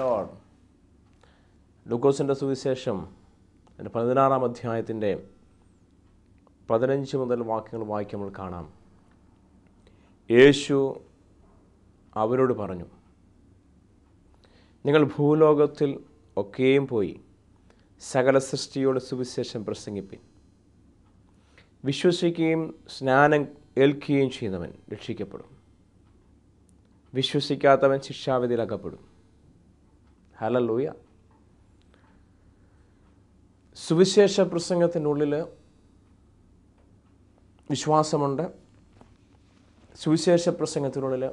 Load ലുക്കോസിൻ്റെ സുവിശേഷം എൻ്റെ പതിനാറാം അധ്യായത്തിൻ്റെ പതിനഞ്ച് മുതൽ വാക്യങ്ങൾ വായിക്കുമ്പോൾ കാണാം യേശു അവരോട് പറഞ്ഞു നിങ്ങൾ ഭൂലോകത്തിൽ ഒക്കെയും പോയി സകല സൃഷ്ടിയോട് സുവിശേഷം പ്രസംഗിപ്പിൻ വിശ്വസിക്കുകയും സ്നാനം ഏൽക്കുകയും ചെയ്യുന്നവൻ രക്ഷിക്കപ്പെടും വിശ്വസിക്കാത്തവൻ ശിക്ഷാവിധിയിലകപ്പെടും ഹലലൂയ സുവിശേഷ പ്രസംഗത്തിനുള്ളിൽ വിശ്വാസമുണ്ട് സുവിശേഷ പ്രസംഗത്തിനുള്ളിൽ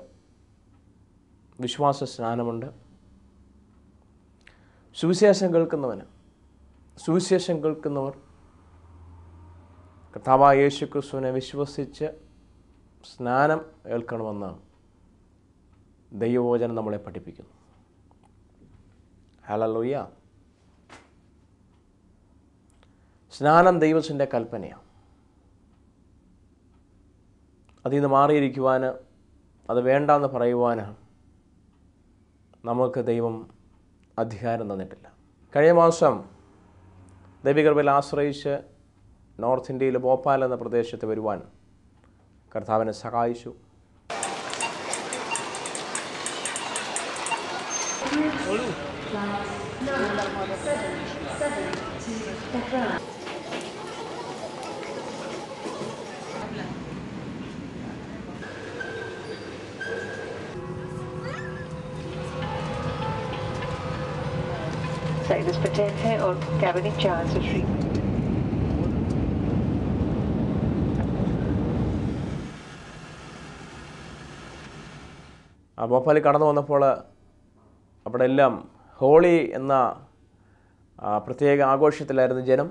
വിശ്വാസ സ്നാനമുണ്ട് സുവിശേഷം കേൾക്കുന്നവന് സുവിശേഷം കേൾക്കുന്നവർ കർത്താവായ യേശു ക്രിസ്തുവിനെ വിശ്വസിച്ച് സ്നാനം ഏൽക്കണമെന്ന് ദൈവവചനം നമ്മളെ പഠിപ്പിക്കുന്നു ഹലലൂയ സ്നാനം ദൈവത്തിൻ്റെ കൽപ്പനയാണ് അതിൽ നിന്ന് മാറിയിരിക്കുവാൻ അത് വേണ്ടെന്ന് പറയുവാൻ നമുക്ക് ദൈവം അധികാരം തന്നിട്ടില്ല കഴിഞ്ഞ മാസം ദേവികർബിൽ ആശ്രയിച്ച് നോർത്ത് ഇന്ത്യയിലെ ഭോപ്പാൽ എന്ന പ്രദേശത്ത് വരുവാൻ കർത്താവിനെ സഹായിച്ചു Olha. flight 977 to Tehran. Side स्पटेट है और कैबिनिक चार ആ ഭോപ്പാൽ കടന്നു വന്നപ്പോൾ അവിടെ എല്ലാം ഹോളി എന്ന പ്രത്യേക ആഘോഷത്തിലായിരുന്നു ജനം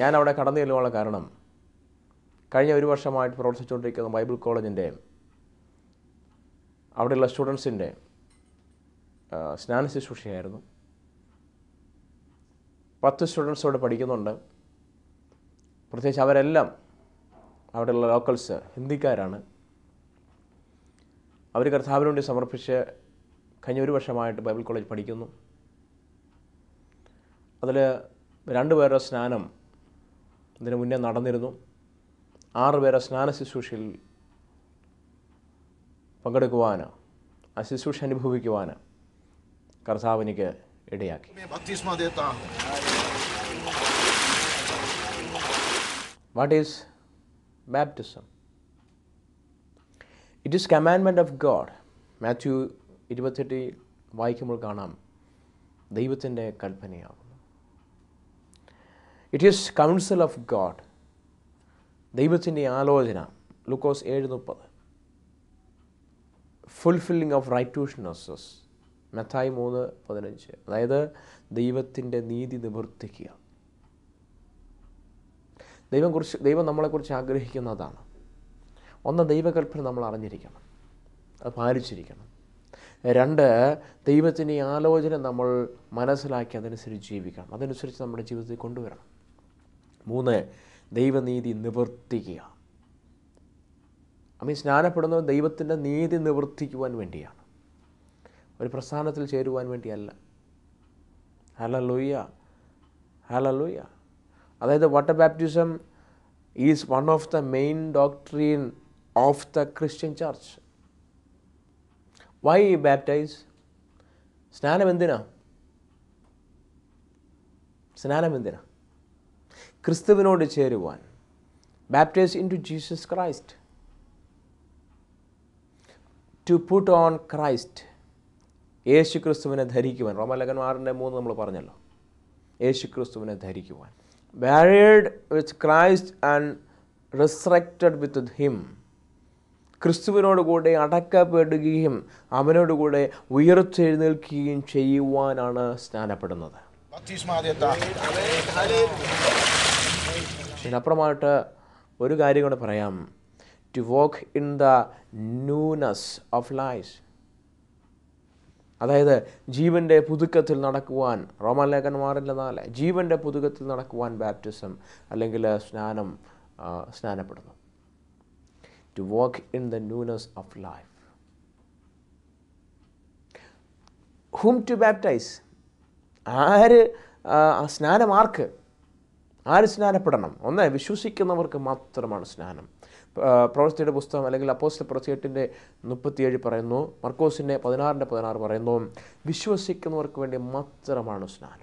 ഞാൻ അവിടെ കടന്നു ചെല്ലുവാനുള്ള കാരണം കഴിഞ്ഞ ഒരു വർഷമായിട്ട് പ്രവർത്തിച്ചുകൊണ്ടിരിക്കുന്ന ബൈബിൾ കോളേജിൻ്റെ അവിടെയുള്ള സ്റ്റുഡൻസിൻ്റെ സ്നാന ശുശ്രൂഷയായിരുന്നു പത്ത് സ്റ്റുഡൻസ് അവിടെ പഠിക്കുന്നുണ്ട് പ്രത്യേകിച്ച് അവരെല്ലാം അവിടെയുള്ള ലോക്കൽസ് ഹിന്ദിക്കാരാണ് അവർ കർത്താവിന് വേണ്ടി സമർപ്പിച്ച് കഴിഞ്ഞ ഒരു വർഷമായിട്ട് ബൈബിൾ കോളേജ് പഠിക്കുന്നു അതിൽ രണ്ടു പേരുടെ സ്നാനം ഇതിന് മുന്നേ നടന്നിരുന്നു ആറ് സ്നാന ശുശ്രൂഷയിൽ പങ്കെടുക്കുവാന് ആ ശുശ്രൂഷ അനുഭവിക്കുവാന് കർത്താവ് എനിക്ക് ഇടയാക്കി What is baptism? It is commandment of God Matthew ഇരുപത്തെട്ടിൽ വായിക്കുമ്പോൾ കാണാം ദൈവത്തിൻ്റെ കൽപ്പനയാകുന്നു it is counsel of God ദൈവത്തിൻ്റെ ആലോചന ലുക്കോസ് ഏഴ് മുപ്പത് ഫുൾഫില്ലിംഗ് ഓഫ് റൈറ്റൂഷനസസ് മെത്തായി മൂന്ന് പതിനഞ്ച് അതായത് ദൈവത്തിൻ്റെ നീതി നിവർത്തിക്കുക ദൈവം കുറിച്ച് ദൈവം നമ്മളെക്കുറിച്ച് ആഗ്രഹിക്കുന്നതാണ് ഒന്ന് ദൈവകൽപ്പന നമ്മൾ അറിഞ്ഞിരിക്കണം അത് പാലിച്ചിരിക്കണം രണ്ട് ദൈവത്തിൻ്റെ ആലോചന നമ്മൾ മനസ്സിലാക്കി അതനുസരിച്ച് ജീവിക്കണം അതനുസരിച്ച് നമ്മുടെ ജീവിതത്തിൽ കൊണ്ടുവരണം മൂന്ന് ദൈവനീതി നിവർത്തിക്കുക അമ്മ സ്നാനപ്പെടുന്നത് ദൈവത്തിൻ്റെ നീതി നിവർത്തിക്കുവാൻ വേണ്ടിയാണ് ഒരു പ്രസ്ഥാനത്തിൽ ചേരുവാൻ വേണ്ടിയല്ല ഹലലൂയ ഹലലൂയ അതായത് water baptism is one of the main doctrine of the Christian church why baptize സ്നാനം എന്തിനാ സ്നാനം എന്തിനാ ക്രിസ്തുവിനോട് ചേരുവാൻ baptize into Jesus Christ to put on Christ യേശു ക്രിസ്തുവിനെ ധരിക്കുവാൻ റോമലകന്മാരുടെ മൂന്ന് നമ്മൾ പറഞ്ഞല്ലോ യേശു ക്രിസ്തുവിനെ ധരിക്കുവാൻ buried with Christ and resurrected with him ക്രിസ്തുവിനോട് കൂടെ അടക്കപ്പെടുകയും അവനോട് കൂടെ ഉയർത്തെഴുന്നേൽക്കുകയും ചെയ്യുവാനാണ് സ്നാനപ്പെടുന്നത് അതിനപ്പുറമായിട്ട് ഒരു കാര്യം കൂടെ പറയാം to walk in the newness of life അതായത് ജീവൻ്റെ പുതുക്കത്തിൽ നടക്കുവാൻ റോമാലേഖന്മാരില്ലെന്നാലെ ജീവൻ്റെ പുതുക്കത്തിൽ നടക്കുവാൻ ബാപ്റ്റിസം അല്ലെങ്കിൽ സ്നാനം സ്നാനപ്പെടുന്നു to work in the newness of life whom to baptize ആര് സ്നാനം ആർക്ക് ആര് സ്നാനപ്പെടണം ഒന്ന് വിശ്വസിക്കുന്നവർക്ക് മാത്രമാണ് സ്നാനം പ്രവർത്തിയുടെ പുസ്തകം അല്ലെങ്കിൽ അപ്പോസ്റ്റൽ പ്രൊസിയറ്റിൻ്റെ മുപ്പത്തിയേഴ് പറയുന്നു മർക്കോസിൻ്റെ പതിനാറിൻ്റെ പതിനാറ് പറയുന്നു വിശ്വസിക്കുന്നവർക്ക് വേണ്ടി മാത്രമാണ് സ്നാനം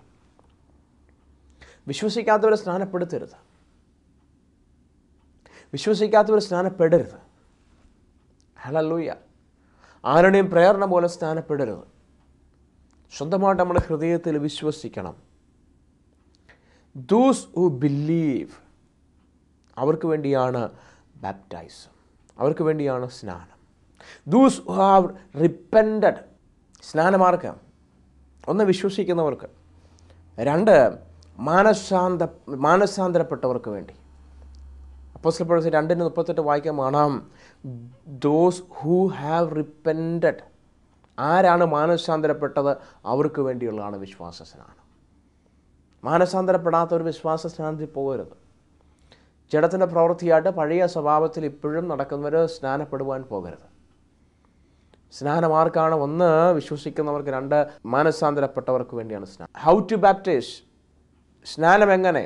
വിശ്വസിക്കാത്തവരെ സ്നാനപ്പെടുത്തരുത് വിശ്വസിക്കാത്തവർ സ്നാനപ്പെടരുത് ഹലല്ലൂയ ആരുടെയും പ്രേരണ പോലെ സ്നാനപ്പെടരുത് സ്വന്തമായിട്ട് നമ്മുടെ ഹൃദയത്തിൽ വിശ്വസിക്കണം ദൂസ് ഹു ബിലീവ് അവർക്ക് വേണ്ടിയാണ് ബാപ്റ്റൈസം അവർക്ക് വേണ്ടിയാണ് സ്നാനം ദൂസ് ഹാവ് റിപ്പൻഡഡ് സ്നാനമാർക്ക് ഒന്ന് വിശ്വസിക്കുന്നവർക്ക് രണ്ട് മാനസാന്ത മാനസാന്തരപ്പെട്ടവർക്ക് വേണ്ടി അപ്പോസ്റ്റൽ പേഴ്സ് രണ്ടിന് മുപ്പത്തെട്ട് വായിക്കാൻ കാണാം ദോസ് ഹൂ ഹാവ് റിപ്പൻഡഡ് ആരാണ് മാനസാന്തരപ്പെട്ടത് അവർക്ക് വേണ്ടിയുള്ളതാണ് വിശ്വാസ സ്നാനം മാനസാന്തരപ്പെടാത്ത ഒരു വിശ്വാസ സ്നാനത്തിൽ പോകരുത് ജഡത്തിൻ്റെ പ്രവൃത്തിയായിട്ട് പഴയ സ്വഭാവത്തിൽ ഇപ്പോഴും നടക്കുന്നവർ സ്നാനപ്പെടുവാൻ പോകരുത് സ്നാനമാർക്കാണ് ഒന്ന് വിശ്വസിക്കുന്നവർക്ക് രണ്ട് മാനസാന്തരപ്പെട്ടവർക്ക് വേണ്ടിയാണ് സ്നാനം ഹൗ ടു ബാപ്റ്റൈസ് സ്നാനം എങ്ങനെ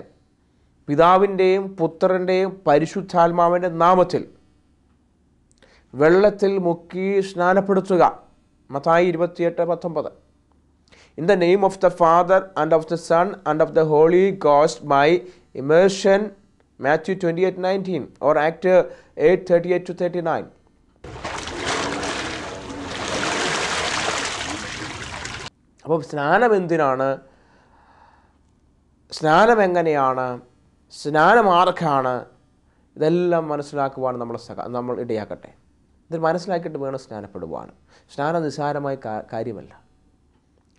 പിതാവിൻ്റെയും പുത്രൻ്റെയും പരിശുദ്ധാത്മാവിൻ്റെ നാമത്തിൽ വെള്ളത്തിൽ മുക്കി സ്നാനപ്പെടുത്തുക മത്തായി ഇരുപത്തിയെട്ട് പത്തൊമ്പത് in the name of the father and of the son and of the holy ghost by immersion nineteen or act eight thirty eight to thirty nine അപ്പോൾ സ്നാനം എന്തിനാണ് സ്നാനം എങ്ങനെയാണ് സ്നാനം ആർക്കാണ് ഇതെല്ലാം മനസ്സിലാക്കുവാൻ നമ്മൾ നമ്മൾ ഇടയാക്കട്ടെ ഇത് മനസ്സിലാക്കിയിട്ട് വേണം സ്നാനപ്പെടുവാൻ സ്നാനം നിസ്സാരമായ കാര്യമല്ല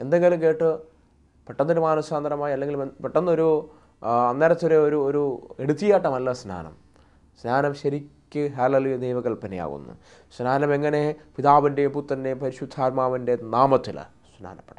എന്തെങ്കിലും കേട്ട് പെട്ടെന്നൊരു മാനസാന്തരമായി അല്ലെങ്കിൽ പെട്ടെന്നൊരു അന്നേരത്തെ ഒരു ഒരു എടുത്തിയാട്ടമല്ല സ്നാനം സ്നാനം ശരിക്ക് ഹാലലു ദൈവകൽപ്പനയാകുന്നു സ്നാനം എങ്ങനെ പിതാവിൻ്റെ പുത്തൻ്റെ പരിശുദ്ധാത്മാവിൻ്റെ നാമത്തിൽ സ്നാനപ്പെടണം